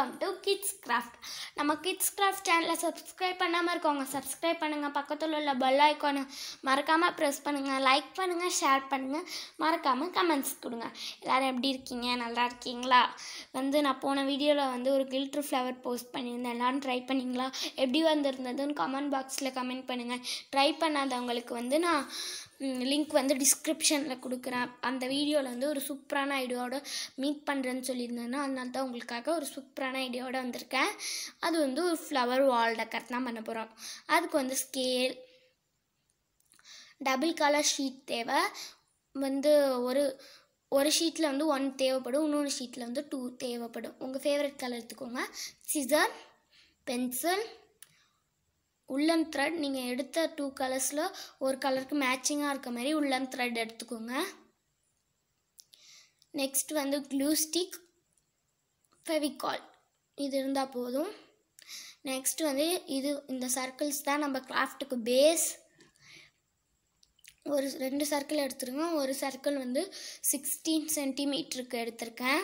welcome to kids craft நம்ம kids craft சேனலில் subscribe பண்ணாமல் இருக்கவங்க சப்ஸ்கிரைப் பண்ணுங்கள் பக்கத்தில் உள்ள பெல் ஐக்கானு மறக்காமல் ப்ரெஸ் பண்ணுங்கள் லைக் பண்ணுங்கள் ஷேர் பண்ணுங்கள் மறக்காமல் கமெண்ட்ஸ் கொடுங்க எல்லோரும் எப்படி இருக்கீங்க நல்லா இருக்கீங்களா வந்து நான் போன வீடியோவில் வந்து ஒரு கில்ட்ரு ஃப்ளவர் போஸ்ட் பண்ணியிருந்தேன் எல்லாரும் ட்ரை பண்ணிங்களா எப்படி வந்திருந்ததுன்னு கமெண்ட் பாக்ஸில் கமெண்ட் பண்ணுங்கள் ட்ரை பண்ணாதவங்களுக்கு வந்து நான் லிங்க் வந்து டிஸ்கிரிப்ஷனில் கொடுக்குறேன் அந்த வீடியோவில் வந்து ஒரு சூப்பரான ஐடியாவோட மீட் பண்ணுறேன்னு சொல்லியிருந்தேன்னா அதனால தான் உங்களுக்காக ஒரு சூப்பரான ஐடியாவோட வந்திருக்கேன் அது வந்து ஒரு ஃப்ளவர் வால் டெக்கர் தான் பண்ண போகிறோம் அதுக்கு வந்து ஸ்கேல் டபுள் கலர் ஷீட் தேவை வந்து ஒரு ஒரு ஷீட்டில் வந்து ஒன் தேவைப்படும் இன்னொன்று ஷீட்டில் வந்து டூ தேவைப்படும் உங்கள் ஃபேவரட் கலர் எடுத்துக்கோங்க சிசர் பென்சில் உள்ளம் த்ரெட் நீங்கள் எடுத்த டூ கலர்ஸில் ஒரு கலருக்கு மேட்சிங்காக இருக்க மாதிரி உள்ளம் த்ரெட் எடுத்துக்கோங்க நெக்ஸ்ட் வந்து க்ளூ ஸ்டிக் ஃபெவிகால் இது இருந்தால் போதும் நெக்ஸ்ட் வந்து இது இந்த சர்க்கிள்ஸ் தான் நம்ம கிராஃப்ட்டுக்கு பேஸ் ஒரு ரெண்டு சர்க்கிள் எடுத்துருங்க ஒரு சர்க்கிள் வந்து சிக்ஸ்டீன் சென்டிமீட்டருக்கு எடுத்திருக்கேன்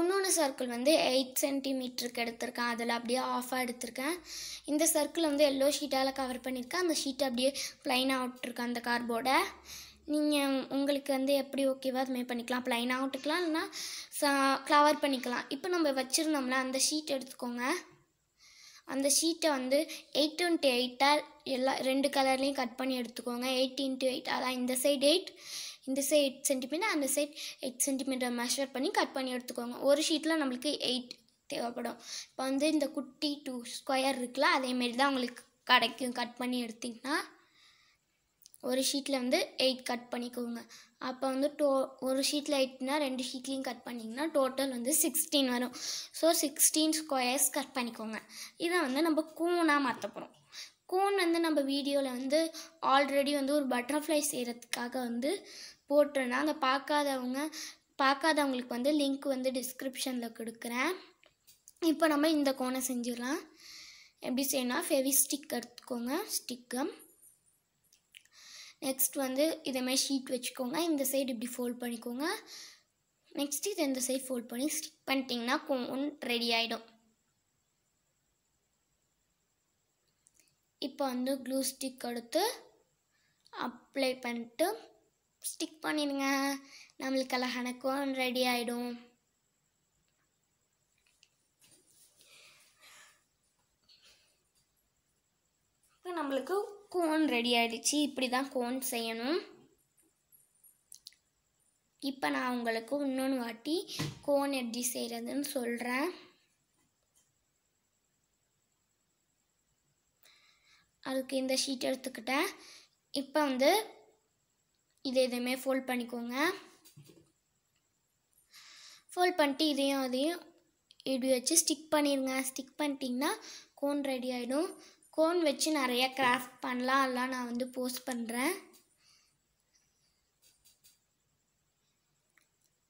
இன்னொன்று சர்க்கிள் வந்து எயிட் சென்டிமீட்டருக்கு எடுத்திருக்கேன் அதில் அப்படியே ஆஃபாக எடுத்திருக்கேன் இந்த சர்க்கிள் வந்து எல்லோ ஷீட்டால் கவர் பண்ணியிருக்கேன் அந்த ஷீட்டை அப்படியே அவுட் விட்டுருக்கேன் அந்த கார்போர்டை நீங்கள் உங்களுக்கு வந்து எப்படி ஓகேவா அதுமாரி பண்ணிக்கலாம் ப்ளைன் அவுட்டுக்கலாம் இல்லைனா கவர் பண்ணிக்கலாம் இப்போ நம்ம வச்சுருந்தோம்ல அந்த ஷீட் எடுத்துக்கோங்க அந்த ஷீட்டை வந்து எயிட் டுவெண்ட்டி எயிட்டாக எல்லா ரெண்டு கலர்லேயும் கட் பண்ணி எடுத்துக்கோங்க எயிட் இன்ட்டு எயிட் அதான் இந்த சைடு எயிட் இந்த சைட் எயிட் சென்டிமீட்டர் அந்த சைட் எயிட் சென்டிமீட்டர் மெஷர் பண்ணி கட் பண்ணி எடுத்துக்கோங்க ஒரு ஷீட்டில் நம்மளுக்கு எயிட் தேவைப்படும் இப்போ வந்து இந்த குட்டி டூ ஸ்கொயர் இருக்குல்ல அதேமாரி தான் உங்களுக்கு கிடைக்கும் கட் பண்ணி எடுத்திங்கன்னா ஒரு ஷீட்டில் வந்து எயிட் கட் பண்ணிக்கோங்க அப்போ வந்து டோ ஒரு ஷீட்டில் எயிட்னா ரெண்டு ஷீட்லேயும் கட் பண்ணிங்கன்னா டோட்டல் வந்து சிக்ஸ்டீன் வரும் ஸோ சிக்ஸ்டீன் ஸ்கொயர்ஸ் கட் பண்ணிக்கோங்க இதை வந்து நம்ம கூனாக மாற்றப்படும் கூன் வந்து நம்ம வீடியோவில் வந்து ஆல்ரெடி வந்து ஒரு பட்டர்ஃப்ளை செய்கிறதுக்காக வந்து போட்டிருந்தேன் அந்த பார்க்காதவங்க பார்க்காதவங்களுக்கு வந்து லிங்க் வந்து டிஸ்கிரிப்ஷனில் கொடுக்குறேன் இப்போ நம்ம இந்த கோணம் செஞ்சிடலாம் எப்படி செய்யணும் ஃபெவிஸ்டிக் எடுத்துக்கோங்க ஸ்டிக்கம் நெக்ஸ்ட் வந்து இதேமாதிரி ஷீட் வச்சுக்கோங்க இந்த சைடு இப்படி ஃபோல்ட் பண்ணிக்கோங்க நெக்ஸ்ட் இது இந்த சைடு ஃபோல்ட் பண்ணி ஸ்டிக் பண்ணிட்டிங்கன்னா கோன் ரெடி ஆகிடும் இப்போ வந்து க்ளூ ஸ்டிக் எடுத்து அப்ளை பண்ணிட்டு ஸ்டிக் பண்ணிடுங்க நம்மளுக்கு அழகான கோன் ரெடி ஆகிடும் இப்போ நம்மளுக்கு கோன் ரெடி ஆகிடுச்சு இப்படி தான் கோன் செய்யணும் இப்போ நான் உங்களுக்கு இன்னொன்று வாட்டி கோன் எப்படி செய்கிறதுன்னு சொல்கிறேன் அதுக்கு இந்த ஷீட் எடுத்துக்கிட்டேன் இப்போ வந்து இது எதுவுமே ஃபோல்ட் பண்ணிக்கோங்க ஃபோல்ட் பண்ணிட்டு இதையும் அதையும் இப்படி வச்சு ஸ்டிக் பண்ணிடுங்க ஸ்டிக் பண்ணிட்டிங்கன்னா கோன் ரெடி ஆகிடும் கோன் வச்சு நிறையா கிராஃப்ட் பண்ணலாம் எல்லாம் நான் வந்து போஸ்ட் பண்ணுறேன்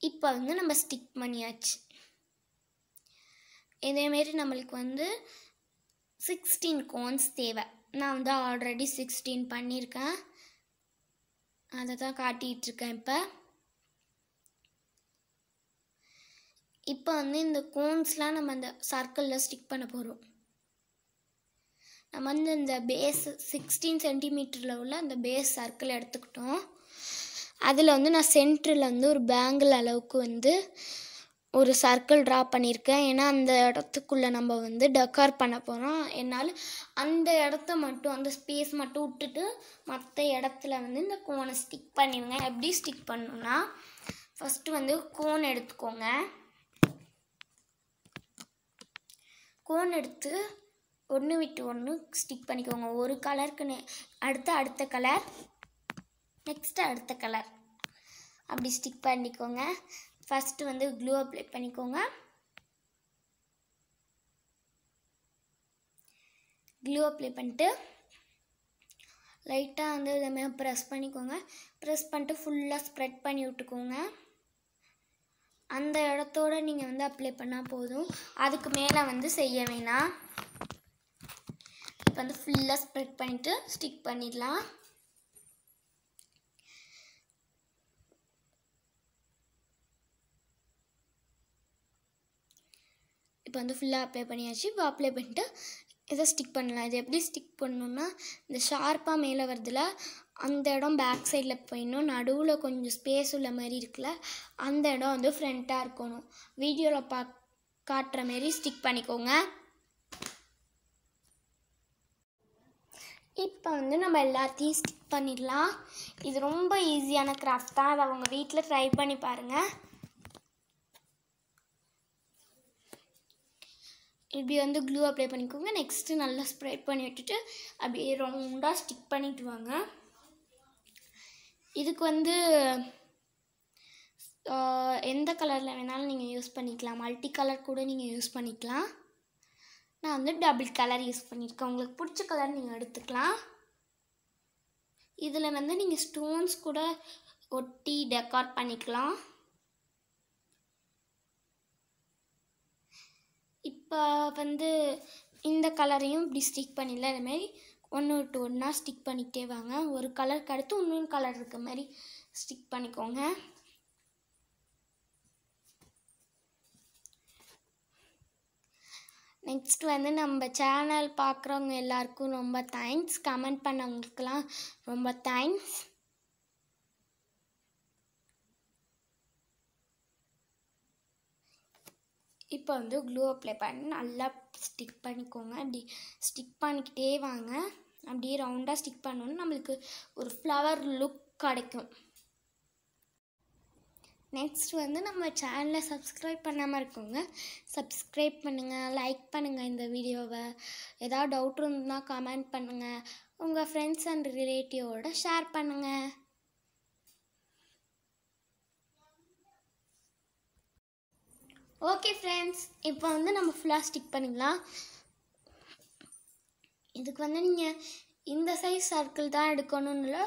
இப்போ வந்து நம்ம ஸ்டிக் பண்ணியாச்சு இதேமாரி நம்மளுக்கு வந்து சிக்ஸ்டீன் கோன்ஸ் தேவை நான் வந்து ஆல்ரெடி சிக்ஸ்டீன் பண்ணியிருக்கேன் அதை தான் காட்டிகிட்ருக்கேன் இப்போ இப்போ வந்து இந்த கோன்ஸ்லாம் நம்ம அந்த சர்க்கிளில் ஸ்டிக் பண்ண போகிறோம் நம்ம வந்து இந்த பேஸ் சிக்ஸ்டீன் சென்டிமீட்டரில் உள்ள அந்த பேஸ் சர்க்கிள் எடுத்துக்கிட்டோம் அதில் வந்து நான் சென்டரில் வந்து ஒரு பேங்கிள் அளவுக்கு வந்து ஒரு சர்க்கிள் ட்ரா பண்ணியிருக்கேன் ஏன்னா அந்த இடத்துக்குள்ளே நம்ம வந்து டெக்கார் பண்ண போகிறோம் என்னால் அந்த இடத்த மட்டும் அந்த ஸ்பேஸ் மட்டும் விட்டுட்டு மற்ற இடத்துல வந்து இந்த கோனை ஸ்டிக் பண்ணிடுங்க எப்படி ஸ்டிக் பண்ணணும்னா ஃபஸ்ட்டு வந்து கோன் எடுத்துக்கோங்க கோன் எடுத்து ஒன்று விட்டு ஒன்று ஸ்டிக் பண்ணிக்கோங்க ஒரு கலருக்கு நெ அடுத்த அடுத்த கலர் நெக்ஸ்ட்டு அடுத்த கலர் அப்படி ஸ்டிக் பண்ணிக்கோங்க ஃபஸ்ட்டு வந்து க்ளூ அப்ளை பண்ணிக்கோங்க க்ளூ அப்ளை பண்ணிட்டு லைட்டாக வந்து இதை மாதிரி ப்ரெஸ் பண்ணிக்கோங்க ப்ரெஸ் பண்ணிட்டு ஃபுல்லாக ஸ்ப்ரெட் பண்ணி விட்டுக்கோங்க அந்த இடத்தோடு நீங்கள் வந்து அப்ளை பண்ணால் போதும் அதுக்கு மேலே வந்து செய்ய வேணாம் இப்போ வந்து ஃபுல்லாக ஸ்ப்ரெட் பண்ணிவிட்டு ஸ்டிக் பண்ணிடலாம் இப்போ வந்து ஃபுல்லாக அப்ளை பண்ணியாச்சு இப்போ அப்ளை பண்ணிட்டு இதை ஸ்டிக் பண்ணலாம் இது எப்படி ஸ்டிக் பண்ணணுன்னா இந்த ஷார்ப்பாக மேலே வருதுல அந்த இடம் பேக் சைடில் போயிடணும் நடுவில் கொஞ்சம் ஸ்பேஸ் உள்ள மாதிரி இருக்குல்ல அந்த இடம் வந்து ஃப்ரண்ட்டாக இருக்கணும் வீடியோவில் பா காட்டுற மாரி ஸ்டிக் பண்ணிக்கோங்க இப்போ வந்து நம்ம எல்லாத்தையும் ஸ்டிக் பண்ணிடலாம் இது ரொம்ப ஈஸியான கிராஃப்ட் தான் அதை அவங்க வீட்டில் ட்ரை பண்ணி பாருங்கள் இப்படி வந்து க்ளூ அப்ளை பண்ணிக்கோங்க நெக்ஸ்ட்டு நல்லா ஸ்ப்ரெட் பண்ணி விட்டுட்டு அப்படியே ரவுண்டாக ஸ்டிக் பண்ணிட்டு வாங்க இதுக்கு வந்து எந்த கலரில் வேணாலும் நீங்கள் யூஸ் பண்ணிக்கலாம் மல்டி கலர் கூட நீங்கள் யூஸ் பண்ணிக்கலாம் நான் வந்து டபுள் கலர் யூஸ் பண்ணியிருக்கேன் உங்களுக்கு பிடிச்ச கலர் நீங்கள் எடுத்துக்கலாம் இதில் வந்து நீங்கள் ஸ்டோன்ஸ் கூட ஒட்டி டெக்கார் பண்ணிக்கலாம் இப்போ வந்து இந்த கலரையும் இப்படி ஸ்டிக் பண்ணிடல மாதிரி ஒன்று விட்டு ஒன்றா ஸ்டிக் பண்ணிக்கிட்டே வாங்க ஒரு கலருக்கு அடுத்து இன்னொரு கலர் இருக்க மாதிரி ஸ்டிக் பண்ணிக்கோங்க நெக்ஸ்ட் வந்து நம்ம சேனல் பார்க்குறவங்க எல்லாருக்கும் ரொம்ப தேங்க்ஸ் கமெண்ட் பண்ணவங்களுக்கெல்லாம் ரொம்ப தேங்க்ஸ் இப்போ வந்து க்ளூ அப்ளை பண்ணி நல்லா ஸ்டிக் பண்ணிக்கோங்க அப்படி ஸ்டிக் பண்ணிக்கிட்டே வாங்க அப்படியே ரவுண்டாக ஸ்டிக் பண்ணோன்னு நம்மளுக்கு ஒரு ஃப்ளவர் லுக் கிடைக்கும் நெக்ஸ்ட் வந்து நம்ம சேனலை சப்ஸ்கிரைப் பண்ணாமல் இருக்கோங்க சப்ஸ்கிரைப் பண்ணுங்கள் லைக் பண்ணுங்கள் இந்த வீடியோவை ஏதாவது டவுட் இருந்தால் கமெண்ட் பண்ணுங்கள் உங்கள் ஃப்ரெண்ட்ஸ் அண்ட் ரிலேட்டிவோட ஷேர் பண்ணுங்கள் ஓகே ஃப்ரெண்ட்ஸ் இப்போ வந்து நம்ம ஃபுல்லாக ஸ்டிக் பண்ணிக்கலாம் இதுக்கு வந்து நீங்கள் இந்த சைஸ் சர்க்கிள் தான் எடுக்கணும்ல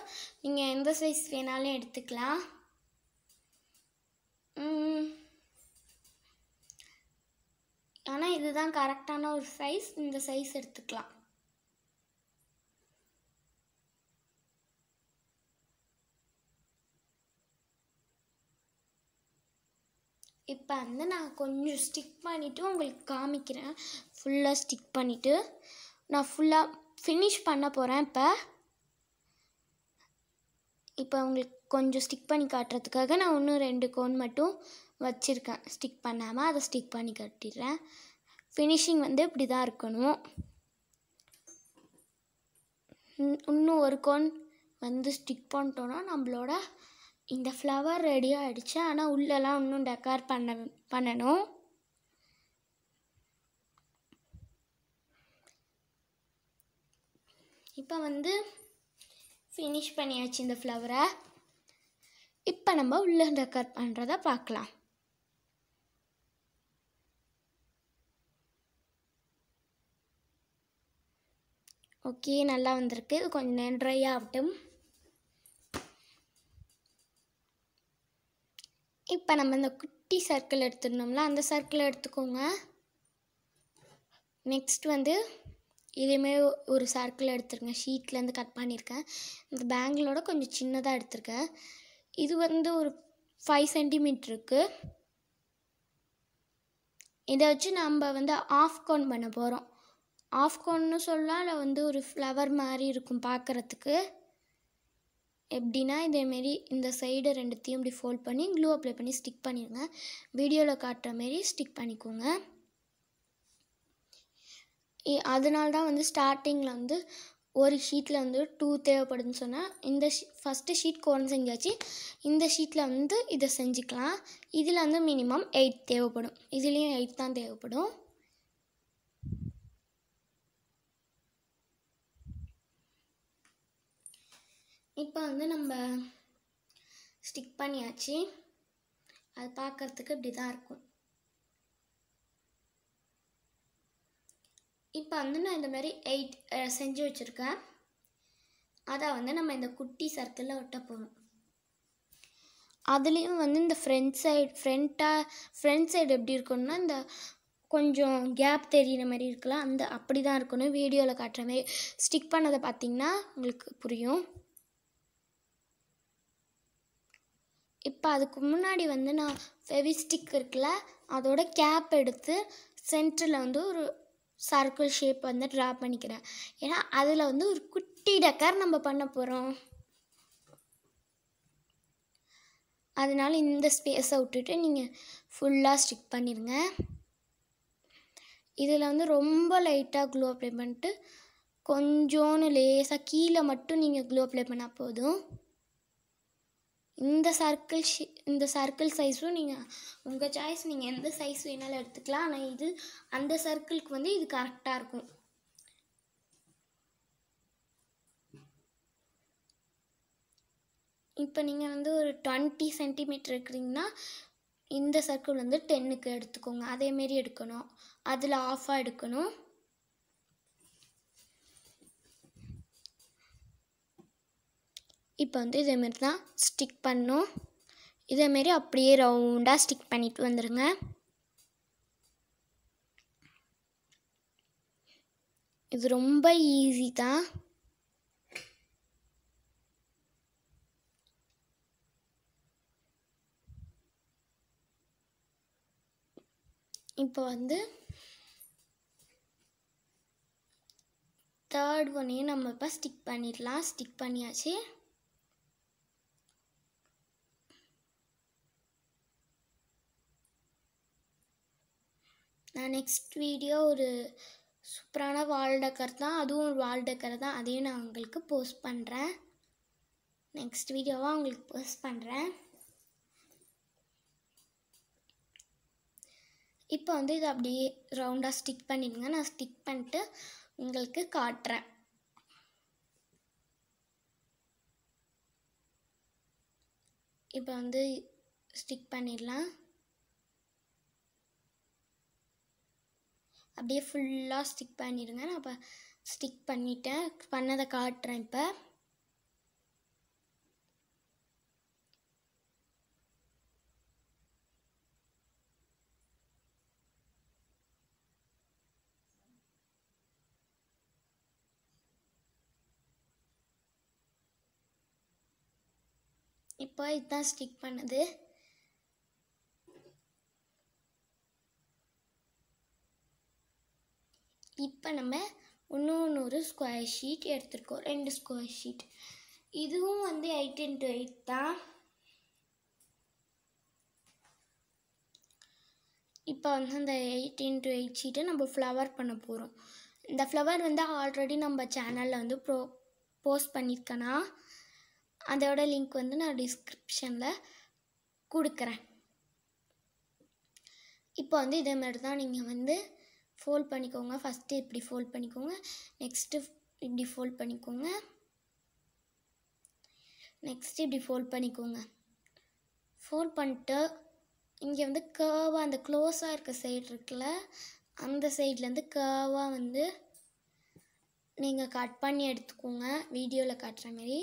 நீங்கள் எந்த சைஸ் வேணாலும் எடுத்துக்கலாம் ஆனால் இதுதான் கரெக்டான ஒரு சைஸ் இந்த சைஸ் எடுத்துக்கலாம் இப்போ வந்து நான் கொஞ்சம் ஸ்டிக் பண்ணிவிட்டு உங்களுக்கு காமிக்கிறேன் ஃபுல்லாக ஸ்டிக் பண்ணிவிட்டு நான் ஃபுல்லாக ஃபினிஷ் பண்ண போகிறேன் இப்போ இப்போ உங்களுக்கு கொஞ்சம் ஸ்டிக் பண்ணி காட்டுறதுக்காக நான் இன்னும் ரெண்டு கோன் மட்டும் வச்சுருக்கேன் ஸ்டிக் பண்ணாமல் அதை ஸ்டிக் பண்ணி கட்டிடுறேன் ஃபினிஷிங் வந்து இப்படி தான் இருக்கணும் இன்னும் ஒரு கோன் வந்து ஸ்டிக் பண்ணிட்டோன்னா நம்மளோட இந்த ஃப்ளவர் ரெடி ஆகிடுச்சு ஆனால் உள்ளெல்லாம் இன்னும் டெக்கார் பண்ண பண்ணணும் இப்போ வந்து ஃபினிஷ் பண்ணியாச்சு இந்த ஃப்ளவரை இப்போ நம்ம உள்ளே டெக்கார் பண்ணுறத பார்க்கலாம் ஓகே நல்லா வந்திருக்கு இது கொஞ்சம் நேரம் ட்ரை ஆகட்டும் இப்போ நம்ம இந்த குட்டி சர்க்கிள் எடுத்துருந்தோம்ல அந்த சர்க்கிள் எடுத்துக்கோங்க நெக்ஸ்ட் வந்து இதேமாரி ஒரு சர்க்கிள் எடுத்துருக்கேன் ஷீட்லேருந்து கட் பண்ணியிருக்கேன் இந்த பேங்கிளோட கொஞ்சம் சின்னதாக எடுத்திருக்கேன் இது வந்து ஒரு ஃபைவ் சென்டிமீட்டருக்கு இதை வச்சு நம்ம வந்து ஆஃப் கோன் பண்ண போகிறோம் ஆஃப் கோன்னு சொல்லலாம் இல்லை வந்து ஒரு ஃப்ளவர் மாதிரி இருக்கும் பார்க்குறதுக்கு எப்படின்னா இதேமாரி இந்த சைடு ரெண்டுத்தையும் இப்படி ஃபோல்ட் பண்ணி க்ளூ அப்ளை பண்ணி ஸ்டிக் பண்ணிடுங்க வீடியோவில் காட்டுற மாரி ஸ்டிக் பண்ணிக்கோங்க அதனால தான் வந்து ஸ்டார்டிங்கில் வந்து ஒரு ஷீட்டில் வந்து டூ தேவைப்படுதுன்னு சொன்னால் இந்த ஷீ ஃபஸ்ட்டு ஷீட் கோரம் செஞ்சாச்சு இந்த ஷீட்டில் வந்து இதை செஞ்சுக்கலாம் இதில் வந்து மினிமம் எயிட் தேவைப்படும் இதுலேயும் எயிட் தான் தேவைப்படும் இப்போ வந்து நம்ம ஸ்டிக் பண்ணியாச்சு அது பார்க்குறதுக்கு இப்படி தான் இருக்கும் இப்போ வந்து நான் இந்த மாதிரி எயிட் செஞ்சு வச்சுருக்கேன் அதை வந்து நம்ம இந்த குட்டி சர்க்கிளில் ஒட்ட போகணும் அதுலேயும் வந்து இந்த ஃப்ரண்ட் சைடு ஃப்ரண்ட்டாக ஃப்ரண்ட் சைடு எப்படி இருக்கணும்னா இந்த கொஞ்சம் கேப் தெரியிற மாதிரி இருக்கலாம் அந்த அப்படி தான் இருக்கணும் வீடியோவில் காட்டுற மாதிரி ஸ்டிக் பண்ணதை பார்த்திங்கன்னா உங்களுக்கு புரியும் இப்போ அதுக்கு முன்னாடி வந்து நான் ஃபெவிஸ்டிக் இருக்குல்ல அதோட கேப் எடுத்து சென்டரில் வந்து ஒரு சர்க்கிள் ஷேப் வந்து ட்ரா பண்ணிக்கிறேன் ஏன்னா அதில் வந்து ஒரு குட்டி டக்கர் நம்ம பண்ண போகிறோம் அதனால் இந்த ஸ்பேஸை விட்டுட்டு நீங்கள் ஃபுல்லாக ஸ்டிக் பண்ணிடுங்க இதில் வந்து ரொம்ப லைட்டாக க்ளோ அப்ளை பண்ணிட்டு கொஞ்சோன்னு லேசாக கீழே மட்டும் நீங்கள் க்ளோ அப்ளை பண்ணால் போதும் இந்த சர்க்கிள் ஷி இந்த சர்க்கிள் சைஸும் நீங்கள் உங்கள் சாய்ஸ் நீங்கள் எந்த சைஸ் வேணாலும் எடுத்துக்கலாம் ஆனால் இது அந்த சர்க்கிளுக்கு வந்து இது கரெக்டாக இருக்கும் இப்போ நீங்கள் வந்து ஒரு டுவெண்ட்டி சென்டிமீட்டர் இருக்கிறீங்கன்னா இந்த சர்க்கிள் வந்து டென்னுக்கு எடுத்துக்கோங்க அதேமாரி எடுக்கணும் அதில் ஆஃபாக எடுக்கணும் இப்போ வந்து இதேமாரி தான் ஸ்டிக் பண்ணும் இதேமாரி அப்படியே ரவுண்டாக ஸ்டிக் பண்ணிட்டு வந்துடுங்க இது ரொம்ப ஈஸி தான் இப்போ வந்து தேர்ட் ஒன்னையும் நம்ம இப்போ ஸ்டிக் பண்ணிடலாம் ஸ்டிக் பண்ணியாச்சு நான் நெக்ஸ்ட் வீடியோ ஒரு சூப்பரான வால் தான் அதுவும் ஒரு வால் தான் அதையும் நான் உங்களுக்கு போஸ்ட் பண்ணுறேன் நெக்ஸ்ட் வீடியோவாக உங்களுக்கு போஸ்ட் பண்ணுறேன் இப்போ வந்து இதை அப்படியே ரவுண்டாக ஸ்டிக் பண்ணிடுங்க நான் ஸ்டிக் பண்ணிட்டு உங்களுக்கு காட்டுறேன் இப்போ வந்து ஸ்டிக் பண்ணிடலாம் அப்படியே ஃபுல்லாக ஸ்டிக் பண்ணிடுங்க நான் இப்போ ஸ்டிக் பண்ணிட்டேன் பண்ணதை காட்டுறேன் இப்போ இப்போ இதுதான் ஸ்டிக் பண்ணுது இப்போ நம்ம இன்னொன்று ஒரு ஸ்கொயர் ஷீட் எடுத்துருக்கோம் ரெண்டு ஸ்கொயர் ஷீட் இதுவும் வந்து எயிட் இன்ட்டு எயிட் தான் இப்போ வந்து அந்த எயிட் இன்ட்டு எயிட் ஷீட்டை நம்ம ஃப்ளவர் பண்ண போகிறோம் இந்த ஃப்ளவர் வந்து ஆல்ரெடி நம்ம சேனலில் வந்து ப்ரோ போஸ்ட் பண்ணியிருக்கேன்னா அதோட லிங்க் வந்து நான் டிஸ்கிரிப்ஷனில் கொடுக்குறேன் இப்போ வந்து இதே மாதிரி தான் நீங்கள் வந்து ஃபோல்ட் பண்ணிக்கோங்க ஃபஸ்ட்டு இப்படி ஃபோல்ட் பண்ணிக்கோங்க நெக்ஸ்ட்டு இப்படி ஃபோல்ட் பண்ணிக்கோங்க நெக்ஸ்ட்டு இப்படி ஃபோல்ட் பண்ணிக்கோங்க ஃபோல்ட் பண்ணிட்டு இங்கே வந்து கேர்வாக அந்த க்ளோஸாக இருக்க சைடு இருக்குல்ல அந்த சைட்லேருந்து கேர்வாக வந்து நீங்கள் கட் பண்ணி எடுத்துக்கோங்க வீடியோவில் காட்டுற மாரி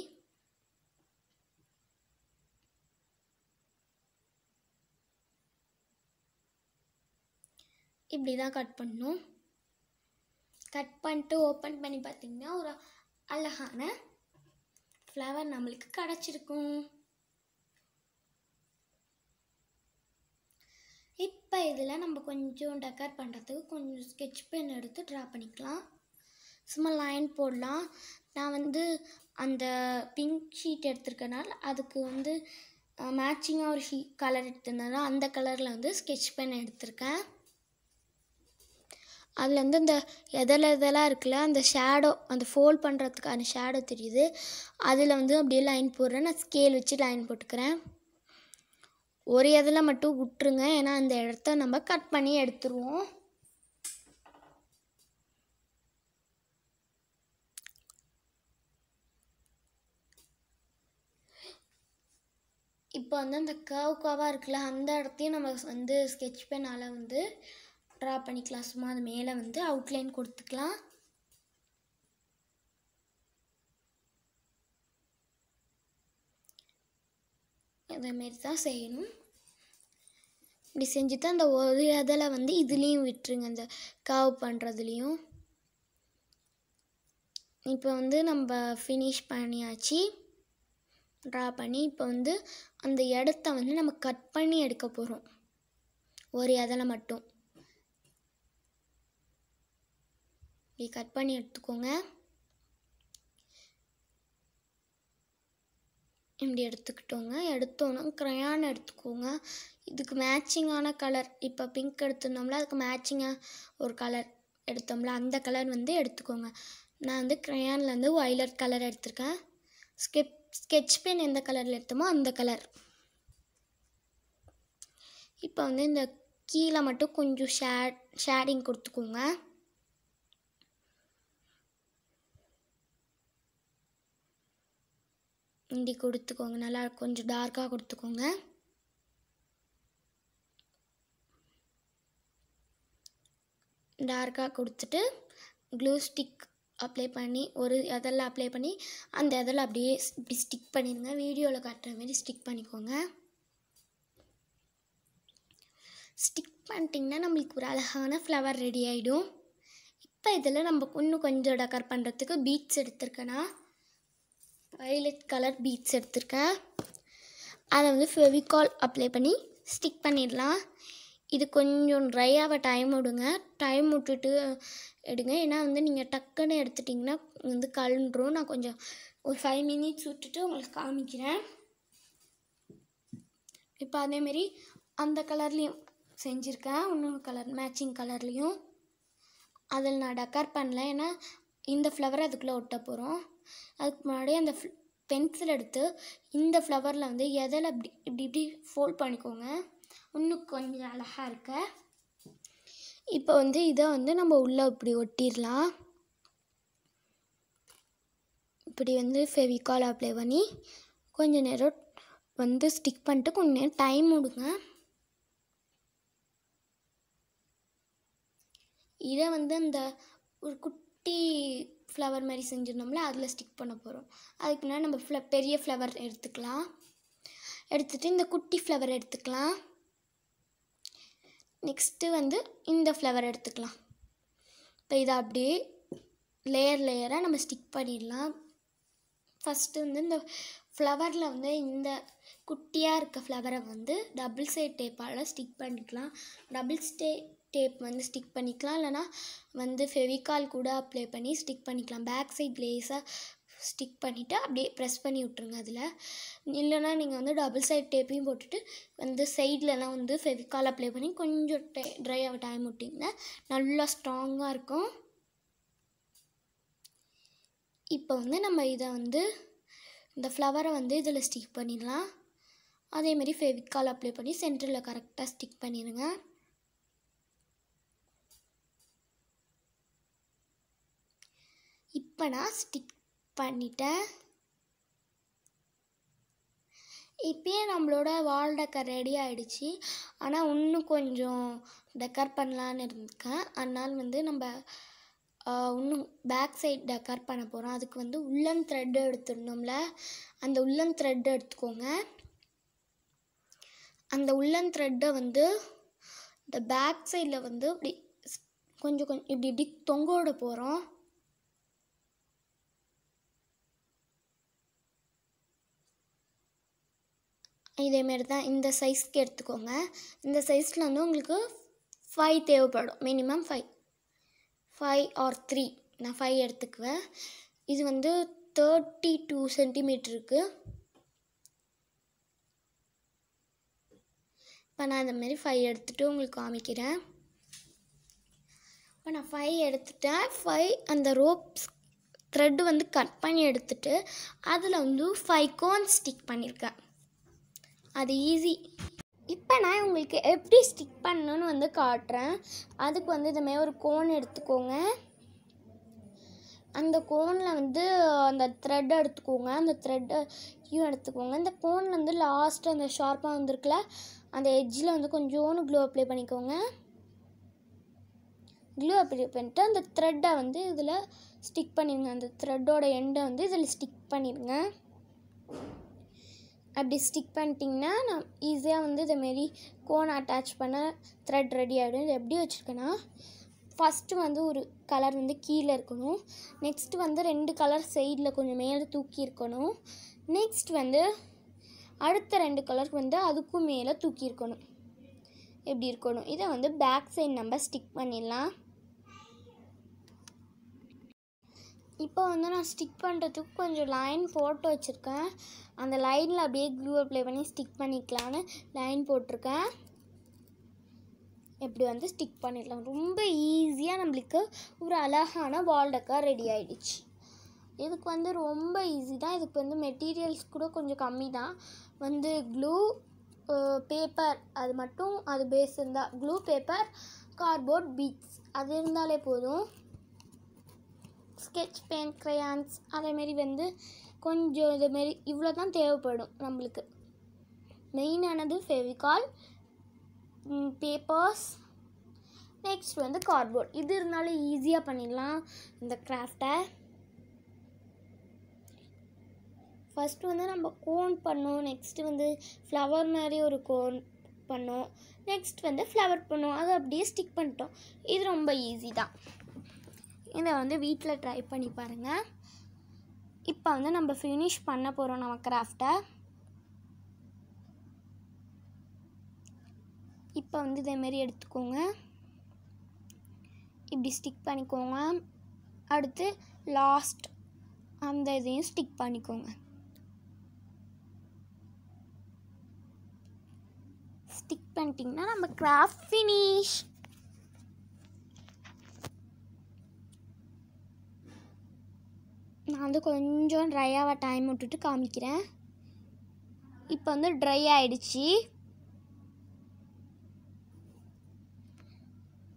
இப்படி தான் கட் பண்ணும் கட் பண்ணிட்டு ஓப்பன் பண்ணி பார்த்தீங்கன்னா ஒரு அழகான ஃப்ளவர் நம்மளுக்கு கிடச்சிருக்கும் இப்போ இதில் நம்ம கொஞ்சம் டெக்கர் பண்ணுறதுக்கு கொஞ்சம் ஸ்கெட்ச் பென் எடுத்து ட்ரா பண்ணிக்கலாம் சும்மா லைன் போடலாம் நான் வந்து அந்த பிங்க் ஷீட் எடுத்திருக்கனால அதுக்கு வந்து மேட்சிங்காக ஒரு ஷீ கலர் எடுத்திருந்தேன்னா அந்த கலரில் வந்து ஸ்கெட்ச் பென் எடுத்திருக்கேன் அதுலேருந்து இந்த எதில் எதெல்லாம் இருக்குல்ல அந்த ஷேடோ அந்த ஃபோல்ட் பண்ணுறதுக்கான ஷேடோ தெரியுது அதில் வந்து அப்படியே லைன் போடுறேன் நான் ஸ்கேல் வச்சு லைன் போட்டுக்கிறேன் ஒரு இதில் மட்டும் விட்டுருங்க ஏன்னா அந்த இடத்த நம்ம கட் பண்ணி எடுத்துருவோம் இப்போ வந்து அந்த கவ் கவாக இருக்குல்ல அந்த இடத்தையும் நம்ம வந்து ஸ்கெட்ச் பெண்ணால் வந்து ட்ரா பண்ணிக்கலாம் சும்மா அது மேலே வந்து அவுட்லைன் கொடுத்துக்கலாம் அதேமாரி தான் செய்யணும் இப்படி தான் அந்த ஒரு இதில் வந்து இதுலேயும் விட்டுருங்க அந்த காவ் பண்ணுறதுலேயும் இப்போ வந்து நம்ம ஃபினிஷ் பண்ணியாச்சு ட்ரா பண்ணி இப்போ வந்து அந்த இடத்த வந்து நம்ம கட் பண்ணி எடுக்க போகிறோம் ஒரு இதில் மட்டும் இப்படி கட் பண்ணி எடுத்துக்கோங்க இப்படி எடுத்துக்கிட்டோங்க எடுத்தோன்னா க்ரையான் எடுத்துக்கோங்க இதுக்கு மேட்சிங்கான கலர் இப்போ பிங்க் எடுத்துருந்தோம்ல அதுக்கு மேட்சிங்காக ஒரு கலர் எடுத்தோம்ல அந்த கலர் வந்து எடுத்துக்கோங்க நான் வந்து க்ரையானில் வந்து ஒய்லட் கலர் எடுத்திருக்கேன் ஸ்கெப் ஸ்கெட்ச் பென் எந்த கலரில் எடுத்தோமோ அந்த கலர் இப்போ வந்து இந்த கீழே மட்டும் கொஞ்சம் ஷே ஷேடிங் கொடுத்துக்கோங்க இண்டி கொடுத்துக்கோங்க நல்லா கொஞ்சம் டார்க்காக கொடுத்துக்கோங்க டார்க்காக கொடுத்துட்டு க்ளூ ஸ்டிக் அப்ளை பண்ணி ஒரு இதெல்லாம் அப்ளை பண்ணி அந்த இதெல்லாம் அப்படியே இப்படி ஸ்டிக் பண்ணிடுங்க வீடியோவில் காட்டுற மாதிரி ஸ்டிக் பண்ணிக்கோங்க ஸ்டிக் பண்ணிட்டிங்கன்னா நம்மளுக்கு ஒரு அழகான ஃப்ளவர் ரெடி ஆகிடும் இப்போ இதில் நம்ம இன்னும் கொஞ்சம் டெக்கர் பண்ணுறதுக்கு பீட்ஸ் எடுத்துருக்கேன்னா வயலட் கலர் பீட்ஸ் எடுத்திருக்கேன் அதை வந்து ஃபெவிகால் அப்ளை பண்ணி ஸ்டிக் பண்ணிடலாம் இது கொஞ்சம் ட்ரை ஆக டைம் விடுங்க டைம் விட்டுட்டு எடுங்க ஏன்னா வந்து நீங்கள் டக்குன்னு எடுத்துட்டிங்கன்னா வந்து கலண்டுரும் நான் கொஞ்சம் ஒரு ஃபைவ் மினிட்ஸ் விட்டுட்டு உங்களுக்கு காமிக்கிறேன் இப்போ அதேமாரி அந்த கலர்லேயும் செஞ்சுருக்கேன் இன்னொரு கலர் மேட்சிங் கலர்லேயும் அதில் நான் டக்கர் பண்ணல ஏன்னா இந்த ஃப்ளவர் அதுக்குள்ளே ஒட்ட போகிறோம் அதுக்கு முன்னாடி அந்த பென்சில் எடுத்து இந்த ஃப்ளவரில் வந்து எதில் இப்படி இப்படி இப்படி ஃபோல்ட் பண்ணிக்கோங்க இன்னும் கொஞ்சம் அழகாக இருக்க இப்போ வந்து இதை வந்து நம்ம உள்ளே இப்படி ஒட்டிடலாம் இப்படி வந்து ஃபெவிகால் அப்ளை பண்ணி கொஞ்ச நேரம் வந்து ஸ்டிக் பண்ணிட்டு கொஞ்சம் நேரம் டைம் விடுங்க இதை வந்து அந்த ஒரு குட்டி ஃப்ளவர் மாதிரி செஞ்சுருந்தோம்ல அதில் ஸ்டிக் பண்ண போகிறோம் அதுக்கு நம்ம ஃப்ள பெரிய ஃப்ளவர் எடுத்துக்கலாம் எடுத்துகிட்டு இந்த குட்டி ஃப்ளவர் எடுத்துக்கலாம் நெக்ஸ்ட்டு வந்து இந்த ஃப்ளவர் எடுத்துக்கலாம் இப்போ இதை அப்படியே லேயர் லேயராக நம்ம ஸ்டிக் பண்ணிடலாம் ஃபஸ்ட்டு வந்து இந்த ஃப்ளவரில் வந்து இந்த குட்டியாக இருக்க ஃப்ளவரை வந்து டபுள் சைட் டேப்பால் ஸ்டிக் பண்ணிக்கலாம் டபுள் ஸ்டே டேப் வந்து ஸ்டிக் பண்ணிக்கலாம் இல்லைனா வந்து ஃபெவிகால் கூட அப்ளை பண்ணி ஸ்டிக் பண்ணிக்கலாம் பேக் சைட் லேஸாக ஸ்டிக் பண்ணிவிட்டு அப்படியே ப்ரெஸ் பண்ணி விட்ருங்க அதில் இல்லைனா நீங்கள் வந்து டபுள் சைட் டேப்பையும் போட்டுட்டு வந்து சைட்லலாம் வந்து ஃபெவிகால் அப்ளை பண்ணி கொஞ்சம் டை ட்ரை ஆக டைம் விட்டிங்கன்னா நல்லா ஸ்ட்ராங்காக இருக்கும் இப்போ வந்து நம்ம இதை வந்து இந்த ஃப்ளவரை வந்து இதில் ஸ்டிக் பண்ணிடலாம் அதேமாரி ஃபெவிக்கால் அப்ளை பண்ணி சென்டரில் கரெக்டாக ஸ்டிக் பண்ணிடுங்க நான் ஸ்டிக் பண்ணிட்டேன் இப்பயே நம்மளோட வால் டெக்கர் ரெடி ஆகிடுச்சு ஆனால் இன்னும் கொஞ்சம் டெக்கர் பண்ணலான்னு இருந்துக்கேன் அதனால் வந்து நம்ம இன்னும் பேக் சைட் டெக்கர் பண்ண போகிறோம் அதுக்கு வந்து உள்ளன் த்ரெட்டு எடுத்துடணும்ல அந்த உள்ளன் த்ரெட்டு எடுத்துக்கோங்க அந்த உள்ளன் த்ரெட்டை வந்து இந்த பேக் சைடில் வந்து இப்படி கொஞ்சம் கொஞ்சம் இப்படி இப்படி தொங்கோட போகிறோம் இதேமாரி தான் இந்த சைஸ்க்கு எடுத்துக்கோங்க இந்த சைஸில் வந்து உங்களுக்கு ஃபைவ் தேவைப்படும் minimum five five or three நான் ஃபைவ் எடுத்துக்குவேன் இது வந்து தேர்ட்டி டூ சென்டிமீட்டருக்கு இப்போ நான் இந்த மாதிரி ஃபைவ் எடுத்துகிட்டு உங்களுக்கு காமிக்கிறேன் இப்போ நான் ஃபைவ் எடுத்துட்டேன் ஃபைவ் அந்த ரோப்ஸ் த்ரெட்டு வந்து கட் பண்ணி எடுத்துட்டு அதில் வந்து ஃபைவ் கோன் ஸ்டிக் பண்ணியிருக்கேன் அது ஈஸி இப்போ நான் உங்களுக்கு எப்படி ஸ்டிக் பண்ணணும்னு வந்து காட்டுறேன் அதுக்கு வந்து இதுமாரி ஒரு கோன் எடுத்துக்கோங்க அந்த கோனில் வந்து அந்த த்ரெட் எடுத்துக்கோங்க அந்த த்ரெட்டையும் எடுத்துக்கோங்க அந்த கோனில் வந்து லாஸ்ட்டு அந்த ஷார்ப்பாக வந்துருக்குல அந்த எட்ஜில் வந்து கொஞ்சோன்னு க்ளூ அப்ளை பண்ணிக்கோங்க க்ளூ அப்ளை பண்ணிட்டு அந்த த்ரெட்டை வந்து இதில் ஸ்டிக் பண்ணிடுங்க அந்த த்ரெட்டோட எண்டை வந்து இதில் ஸ்டிக் பண்ணிடுங்க அப்படி ஸ்டிக் பண்ணிட்டிங்கன்னா நான் ஈஸியாக வந்து இதைமாரி கோன் அட்டாச் பண்ண த்ரெட் ரெடி ஆகிடும் இது எப்படி வச்சுருக்கேன்னா ஃபஸ்ட்டு வந்து ஒரு கலர் வந்து கீழே இருக்கணும் நெக்ஸ்ட்டு வந்து ரெண்டு கலர் சைடில் கொஞ்சம் மேலே தூக்கி இருக்கணும் நெக்ஸ்ட் வந்து அடுத்த ரெண்டு கலருக்கு வந்து அதுக்கும் மேலே தூக்கி இருக்கணும் எப்படி இருக்கணும் இதை வந்து பேக் சைடு நம்ம ஸ்டிக் பண்ணிடலாம் இப்போ வந்து நான் ஸ்டிக் பண்ணுறதுக்கு கொஞ்சம் லைன் போட்டு வச்சுருக்கேன் அந்த லைனில் அப்படியே க்ளூ அப்ளை பண்ணி ஸ்டிக் பண்ணிக்கலான்னு லைன் போட்டிருக்கேன் எப்படி வந்து ஸ்டிக் பண்ணிடலாம் ரொம்ப ஈஸியாக நம்மளுக்கு ஒரு அழகான வால் ரெடி ஆகிடுச்சு இதுக்கு வந்து ரொம்ப ஈஸி தான் இதுக்கு வந்து மெட்டீரியல்ஸ் கூட கொஞ்சம் கம்மி தான் வந்து க்ளூ பேப்பர் அது மட்டும் அது பேஸ் இருந்தால் க்ளூ பேப்பர் கார்போர்ட் பீட்ஸ் அது இருந்தாலே போதும் ஸ்கெட்ச் பென் க்ரையான்ஸ் அதேமாரி வந்து கொஞ்சம் இதுமாரி இவ்வளோ தான் தேவைப்படும் நம்மளுக்கு மெயினானது ஃபெவிகால் பேப்பர்ஸ் நெக்ஸ்ட் வந்து கார்ட்போர்ட் இது இருந்தாலும் ஈஸியாக பண்ணிடலாம் இந்த கிராஃப்டை ஃபஸ்ட்டு வந்து நம்ம கோன் பண்ணோம் நெக்ஸ்ட்டு வந்து ஃப்ளவர் மாதிரி ஒரு கோன் பண்ணோம் நெக்ஸ்ட் வந்து ஃப்ளவர் பண்ணோம் அதை அப்படியே ஸ்டிக் பண்ணிட்டோம் இது ரொம்ப ஈஸி தான் இதை வந்து வீட்டில் ட்ரை பண்ணி பாருங்கள் இப்போ வந்து நம்ம ஃபினிஷ் பண்ண போகிறோம் நம்ம கிராஃப்டை இப்போ வந்து இதேமாரி எடுத்துக்கோங்க இப்படி ஸ்டிக் பண்ணிக்கோங்க அடுத்து லாஸ்ட் அந்த இதையும் ஸ்டிக் பண்ணிக்கோங்க ஸ்டிக் பண்ணிட்டிங்கன்னா நம்ம கிராஃப்ட் ஃபினிஷ் நான் வந்து கொஞ்சம் ட்ரை ஆக டைம் விட்டுட்டு காமிக்கிறேன் இப்போ வந்து ட்ரை ஆகிடுச்சி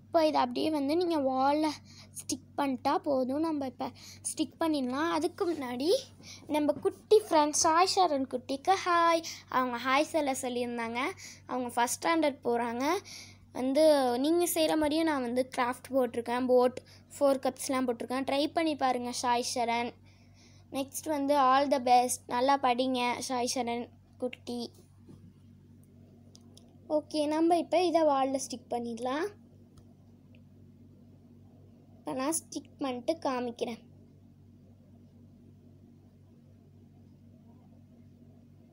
இப்போ இதை அப்படியே வந்து நீங்கள் வாலில் ஸ்டிக் பண்ணிட்டா போதும் நம்ம இப்போ ஸ்டிக் பண்ணிடலாம் அதுக்கு முன்னாடி நம்ம குட்டி ஃப்ரெண்ட்ஸ் ஹாய் சரண் குட்டிக்கு ஹாய் அவங்க ஹாய் சொல்ல சொல்லியிருந்தாங்க அவங்க ஃபஸ்ட் ஸ்டாண்டர்ட் போகிறாங்க வந்து நீங்கள் செய்கிற மாதிரியும் நான் வந்து கிராஃப்ட் போட்டிருக்கேன் போட் ஃபோர் கப்ஸ்லாம் போட்டிருக்கேன் ட்ரை பண்ணி பாருங்கள் ஷாய் சரண் நெக்ஸ்ட் வந்து ஆல் த பெஸ்ட் நல்லா படிங்க ஷாய் சரண் குட்டி ஓகே நம்ம இப்போ இதை வாலில் ஸ்டிக் பண்ணிடலாம் இப்போ நான் ஸ்டிக் பண்ணிட்டு காமிக்கிறேன்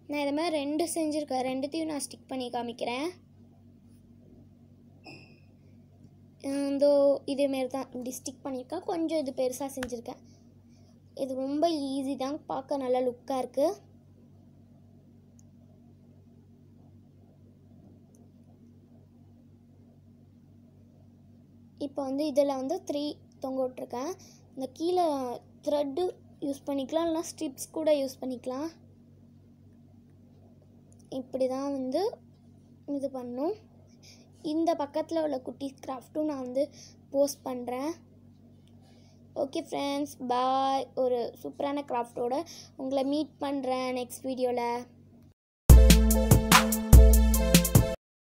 நான் இதை மாதிரி ரெண்டு செஞ்சுருக்கேன் ரெண்டுத்தையும் நான் ஸ்டிக் பண்ணி காமிக்கிறேன் இந்த இதேமாரி தான் இப்படி ஸ்டிக் பண்ணியிருக்கேன் கொஞ்சம் இது பெருசாக செஞ்சுருக்கேன் இது ரொம்ப ஈஸி தான் பார்க்க நல்லா லுக்காக இருக்குது இப்போ வந்து இதில் வந்து த்ரீ தொங்க விட்ருக்கேன் இந்த கீழே த்ரெட்டு யூஸ் பண்ணிக்கலாம் இல்லைனா ஸ்ட்ரிப்ஸ் கூட யூஸ் பண்ணிக்கலாம் இப்படி தான் வந்து இது பண்ணும் இந்த பக்கத்தில் உள்ள குட்டி கிராஃப்ட்டும் நான் வந்து போஸ்ட் பண்ணுறேன் ஓகே ஃப்ரெண்ட்ஸ் பாய் ஒரு சூப்பரான கிராஃப்டோட உங்களை மீட் பண்ணுறேன் நெக்ஸ்ட் வீடியோவில்